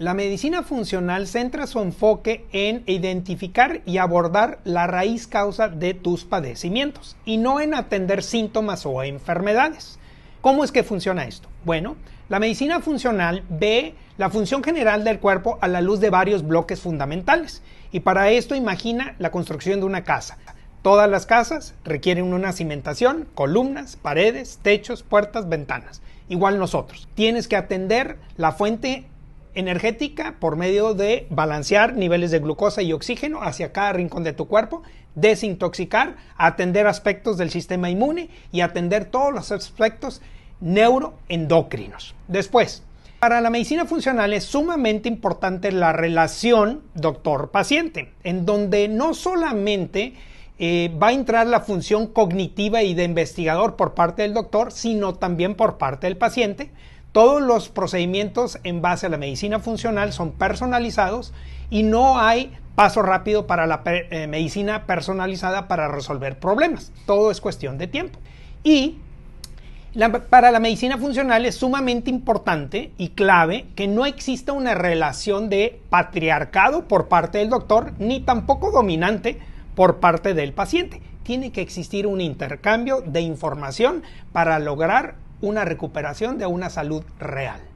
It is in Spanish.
La medicina funcional centra su enfoque en identificar y abordar la raíz causa de tus padecimientos y no en atender síntomas o enfermedades. ¿Cómo es que funciona esto? Bueno, la medicina funcional ve la función general del cuerpo a la luz de varios bloques fundamentales y para esto imagina la construcción de una casa. Todas las casas requieren una cimentación, columnas, paredes, techos, puertas, ventanas. Igual nosotros. Tienes que atender la fuente energética por medio de balancear niveles de glucosa y oxígeno hacia cada rincón de tu cuerpo, desintoxicar, atender aspectos del sistema inmune y atender todos los aspectos neuroendocrinos. Después, para la medicina funcional es sumamente importante la relación doctor-paciente, en donde no solamente eh, va a entrar la función cognitiva y de investigador por parte del doctor, sino también por parte del paciente, todos los procedimientos en base a la medicina funcional son personalizados y no hay paso rápido para la eh, medicina personalizada para resolver problemas. Todo es cuestión de tiempo. Y para la medicina funcional es sumamente importante y clave que no exista una relación de patriarcado por parte del doctor ni tampoco dominante por parte del paciente. Tiene que existir un intercambio de información para lograr una recuperación de una salud real.